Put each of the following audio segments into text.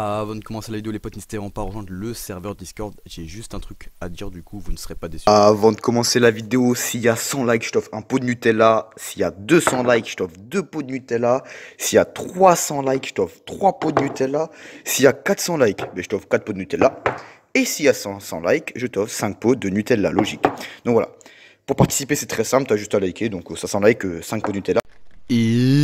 Avant de commencer la vidéo les potes, n'hésitez pas à rejoindre le serveur Discord, j'ai juste un truc à dire du coup, vous ne serez pas déçus. Avant de commencer la vidéo, s'il y a 100 likes, je t'offre un pot de Nutella, s'il y a 200 likes, je t'offre 2 pots de Nutella, s'il y a 300 likes, je t'offre 3 pots de Nutella, s'il y a 400 likes, ben, je t'offre 4 pots de Nutella, et s'il y a 100, likes, je t'offre 5 pots de Nutella, logique. Donc voilà, pour participer c'est très simple, t'as juste à liker, donc 500 likes, 5 pots de Nutella. Et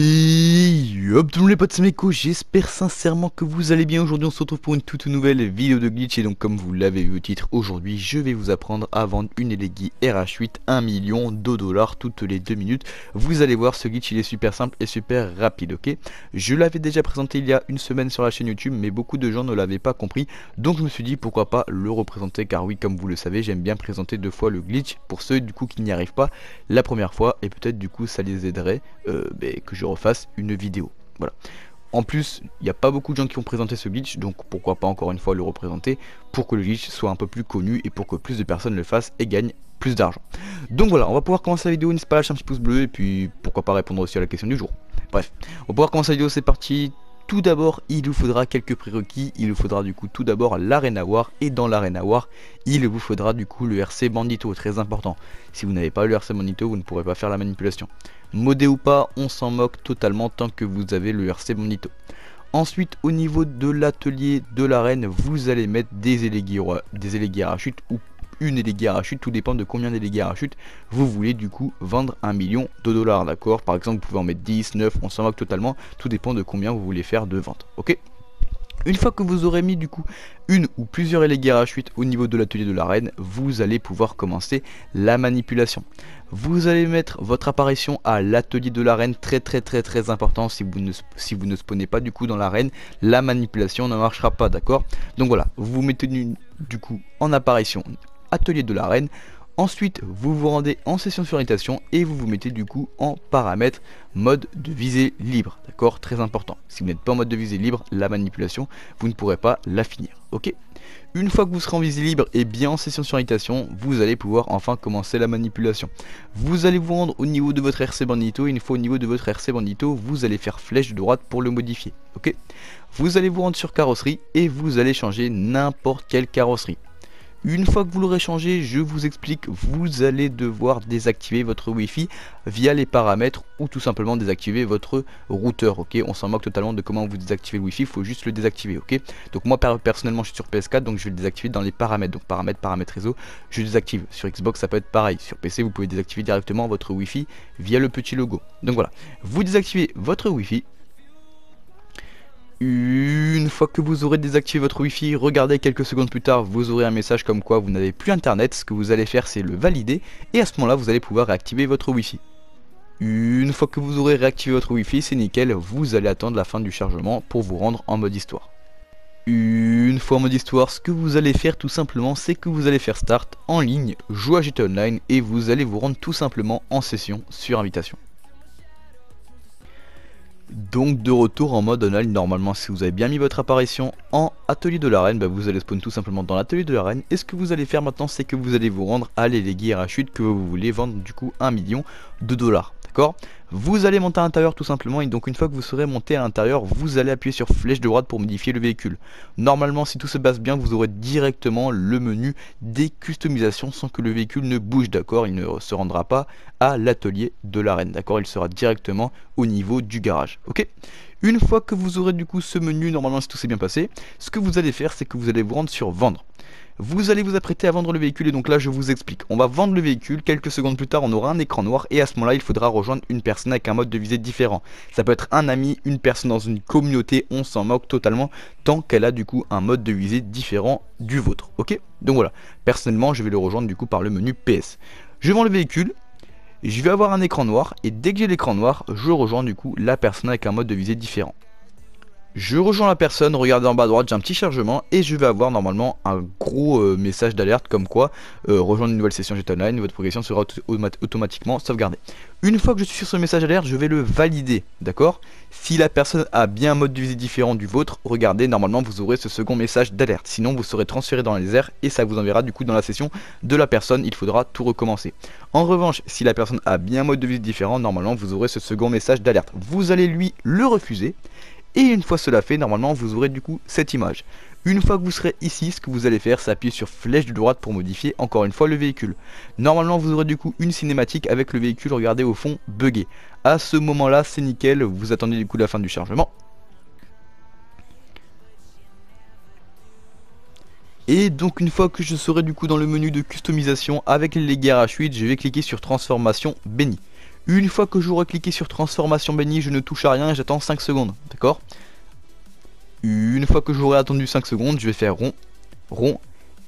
hop tout le monde les potes c'est Meko, j'espère sincèrement que vous allez bien, aujourd'hui on se retrouve pour une toute nouvelle vidéo de glitch et donc comme vous l'avez vu au titre, aujourd'hui je vais vous apprendre à vendre une elegi RH8 1 million de dollars toutes les 2 minutes, vous allez voir ce glitch il est super simple et super rapide ok, je l'avais déjà présenté il y a une semaine sur la chaîne YouTube mais beaucoup de gens ne l'avaient pas compris donc je me suis dit pourquoi pas le représenter car oui comme vous le savez j'aime bien présenter deux fois le glitch pour ceux du coup qui n'y arrivent pas la première fois et peut-être du coup ça les aiderait euh, ben, que je refasse une vidéo. Voilà. En plus, il n'y a pas beaucoup de gens qui ont présenté ce glitch, donc pourquoi pas encore une fois le représenter pour que le glitch soit un peu plus connu et pour que plus de personnes le fassent et gagnent plus d'argent. Donc voilà, on va pouvoir commencer la vidéo, n'hésite pas à lâcher un petit pouce bleu et puis pourquoi pas répondre aussi à la question du jour. Bref, on va pouvoir commencer la vidéo, c'est parti, tout d'abord, il vous faudra quelques prérequis, il vous faudra du coup tout d'abord l'Arena War, et dans l'Arena War, il vous faudra du coup le RC Bandito, très important. Si vous n'avez pas le RC Bandito, vous ne pourrez pas faire la manipulation. Modé ou pas, on s'en moque totalement tant que vous avez le RC Bandito. Ensuite, au niveau de l'atelier de l'arène, vous allez mettre des élégués, des à chute ou une et à chute, tout dépend de combien de à chute vous voulez du coup vendre un million de dollars, d'accord Par exemple, vous pouvez en mettre 10, 9, on s'en moque totalement, tout dépend de combien vous voulez faire de vente, ok une fois que vous aurez mis du coup une ou plusieurs délégués à chute au niveau de l'atelier de la reine, vous allez pouvoir commencer la manipulation. Vous allez mettre votre apparition à l'atelier de l'arène, très très très très important si vous ne, si vous ne spawnez pas du coup dans l'arène, la manipulation ne marchera pas, d'accord Donc voilà, vous vous mettez du coup en apparition Atelier de la Reine. Ensuite, vous vous rendez en session sur orientation et vous vous mettez du coup en paramètre mode de visée libre. D'accord Très important. Si vous n'êtes pas en mode de visée libre, la manipulation, vous ne pourrez pas la finir. Ok Une fois que vous serez en visée libre et bien en session suritation vous allez pouvoir enfin commencer la manipulation. Vous allez vous rendre au niveau de votre RC Bandito une fois au niveau de votre RC Bandito, vous allez faire flèche droite pour le modifier. Ok Vous allez vous rendre sur carrosserie et vous allez changer n'importe quelle carrosserie. Une fois que vous l'aurez changé, je vous explique, vous allez devoir désactiver votre Wi-Fi via les paramètres ou tout simplement désactiver votre routeur, ok On s'en moque totalement de comment vous désactivez le Wi-Fi, il faut juste le désactiver, ok Donc moi personnellement je suis sur PS4, donc je vais le désactiver dans les paramètres, donc paramètres, paramètres réseau, je désactive. Sur Xbox ça peut être pareil, sur PC vous pouvez désactiver directement votre Wi-Fi via le petit logo. Donc voilà, vous désactivez votre Wi-Fi une fois que vous aurez désactivé votre Wi-Fi, regardez quelques secondes plus tard, vous aurez un message comme quoi vous n'avez plus internet. Ce que vous allez faire, c'est le valider et à ce moment-là, vous allez pouvoir réactiver votre Wi-Fi. Une fois que vous aurez réactivé votre Wi-Fi, c'est nickel, vous allez attendre la fin du chargement pour vous rendre en mode histoire. Une fois en mode histoire, ce que vous allez faire tout simplement, c'est que vous allez faire start en ligne, jouer à GT Online et vous allez vous rendre tout simplement en session sur invitation. Donc de retour en mode normal. normalement si vous avez bien mis votre apparition en atelier de l'arène, bah, vous allez spawn tout simplement dans l'atelier de l'arène. Et ce que vous allez faire maintenant, c'est que vous allez vous rendre à l'éléguer à chute que vous voulez vendre du coup 1 million de dollars. Vous allez monter à l'intérieur tout simplement et donc une fois que vous serez monté à l'intérieur, vous allez appuyer sur flèche de droite pour modifier le véhicule. Normalement, si tout se passe bien, vous aurez directement le menu des customisations sans que le véhicule ne bouge, d'accord Il ne se rendra pas à l'atelier de l'arène, d'accord Il sera directement au niveau du garage, ok Une fois que vous aurez du coup ce menu, normalement si tout s'est bien passé, ce que vous allez faire, c'est que vous allez vous rendre sur vendre. Vous allez vous apprêter à vendre le véhicule et donc là je vous explique. On va vendre le véhicule, quelques secondes plus tard on aura un écran noir et à ce moment-là il faudra rejoindre une personne avec un mode de visée différent. Ça peut être un ami, une personne dans une communauté, on s'en moque totalement tant qu'elle a du coup un mode de visée différent du vôtre. Ok Donc voilà, personnellement je vais le rejoindre du coup par le menu PS. Je vends le véhicule, je vais avoir un écran noir et dès que j'ai l'écran noir, je rejoins du coup la personne avec un mode de visée différent. Je rejoins la personne, regardez en bas à droite, j'ai un petit chargement et je vais avoir normalement un gros euh, message d'alerte comme quoi euh, rejoindre une nouvelle session GTA Online, votre progression sera automatiquement sauvegardée. Une fois que je suis sur ce message d'alerte, je vais le valider, d'accord Si la personne a bien un mode de visite différent du vôtre, regardez, normalement vous aurez ce second message d'alerte. Sinon vous serez transféré dans les airs et ça vous enverra du coup dans la session de la personne, il faudra tout recommencer. En revanche, si la personne a bien un mode de visite différent, normalement vous aurez ce second message d'alerte. Vous allez lui le refuser et une fois cela fait, normalement, vous aurez du coup cette image. Une fois que vous serez ici, ce que vous allez faire, c'est appuyer sur flèche de droite pour modifier encore une fois le véhicule. Normalement, vous aurez du coup une cinématique avec le véhicule, regardez au fond, bugué À ce moment-là, c'est nickel, vous attendez du coup la fin du chargement. Et donc une fois que je serai du coup dans le menu de customisation avec les guerres 8 je vais cliquer sur transformation béni une fois que j'aurai cliqué sur transformation béni, je ne touche à rien et j'attends 5 secondes, d'accord Une fois que j'aurai attendu 5 secondes, je vais faire rond, rond,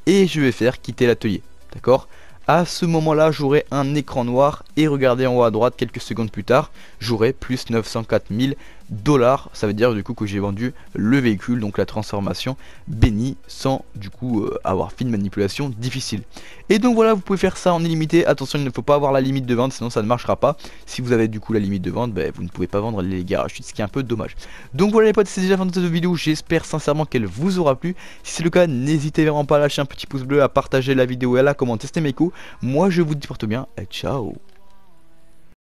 et je vais faire quitter l'atelier, d'accord à ce moment-là, j'aurai un écran noir et regardez en haut à droite, quelques secondes plus tard, j'aurai plus 904 000 dollars. Ça veut dire du coup que j'ai vendu le véhicule, donc la transformation bénie sans du coup euh, avoir fait une manipulation difficile. Et donc voilà, vous pouvez faire ça en illimité. Attention, il ne faut pas avoir la limite de vente, sinon ça ne marchera pas. Si vous avez du coup la limite de vente, ben, vous ne pouvez pas vendre les garages, ce qui est un peu dommage. Donc voilà les potes, c'est déjà fin de cette vidéo. J'espère sincèrement qu'elle vous aura plu. Si c'est le cas, n'hésitez vraiment pas à lâcher un petit pouce bleu, à partager la vidéo et à la commenter. C'était coups. Moi je vous dis porte bien et ciao